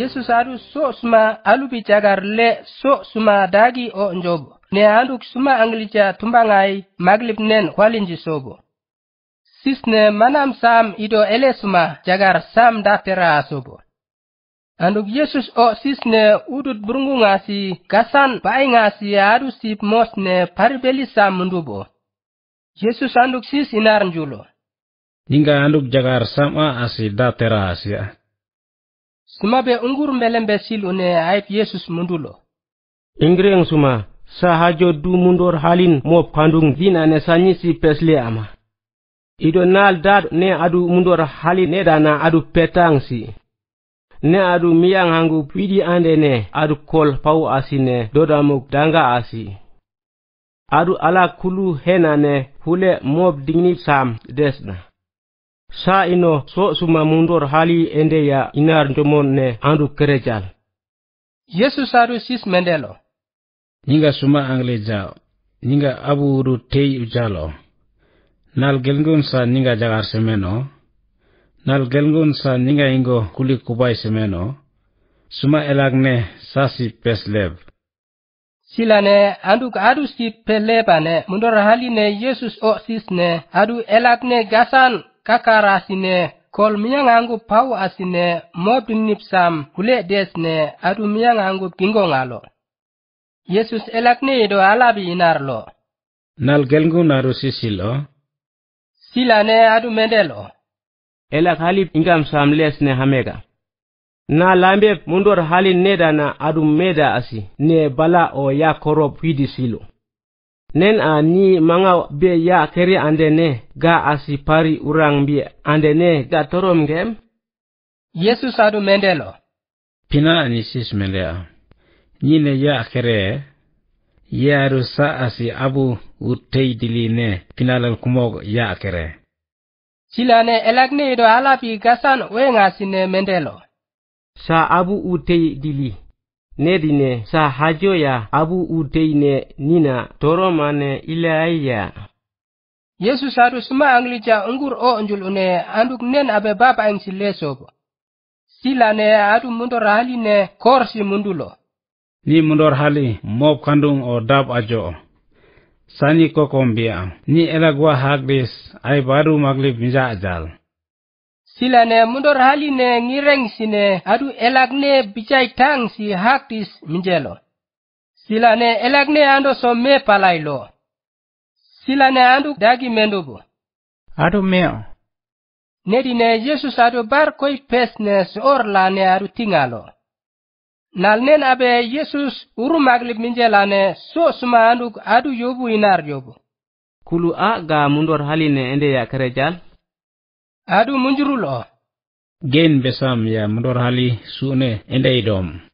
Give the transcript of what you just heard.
Yesus yesusaadu so'osuma alu bijagarle so'osuma dagi o njobo ne anduk suma anglija tumbangai maglib nen hwalinji sobo Sisne manam sam ido ele suma jagar sam datera sobo anduk yesus o sisne udut burungu ŋasi kasan ba'i ŋasi adu sip mosne paribeli sam mundubo yesus anduk sis inar njulo Hingga anduk jagar sama asi datera asia sima be ungur mbelen be sil une ayib yesus mundulo ingren suma sahajo du mundor halin mo kandung dina ne sanyisi pesle ama ido nal dad ne adu mundor halin ne dana adu si. ne adu miyang hangu pidi ande ne adu kol pau asine dodamuk danga asi adu ala kulu hena ne hule mob digni sam desna sa ino so suma mundor hali ende ya inar jomon ne andu kerejal yesu saru sis mendelo ninga suma angle jao ninga aburu tei ujalo nal gelngun sa ninga jagar semeno nal gelngun sa ninga ingo kuli kubai semeno suma elagne sasi peslev. sila ne anduk adu si peleba ne mundor hali ne yesus o sis ne adu elak ne gasan kakara asine kol miyaŋangu pau asine mobin nipsam kule desne adu miyaŋangu giŋgoŋa lo yesus elak niyido alabi inar lo nalgelngu naru sisilo silane adu mendelo elak halip ingam sam lesne hamega na lambe mundur halin neda na adu meda asi ne bala o yakorob hidi silo nen ani ni manga be ya keri andene ga asipari urang bi andene ga torom gem yesus adu mendelo pina anisis mendea nyine ya kere ya Rusa asi abu uttei diline pinalal kumog ya kere silane elakne ido alapi gasan wenga sine mendelo sa abu uttei dili nedine ya abu udeine nina toromane ilaya yesu sadu suma anglija ngur o njul une anduk nen abe baba ang sille sobo sila ne adu mundor hali ne korsi mundulo ni mundor hali mob kandung o dab ajo sani kokombia ni elagwa hagris ay baru maglib ajal ne mundor haline ngireng sine adu elagne bijai tang si haktis minjelo silane elagne ando lo. Sila silane andu dagi mendubu adu meo nedi ne yesus adu bar koi or soor lane adu tingalo nalnen abe yesus uru maglib menjelane so suma anduk adu yobu inar yobu kulu a ga mundor haline ende ya kerejal Aduh, mo o gen besam ya mendorhali hali suune e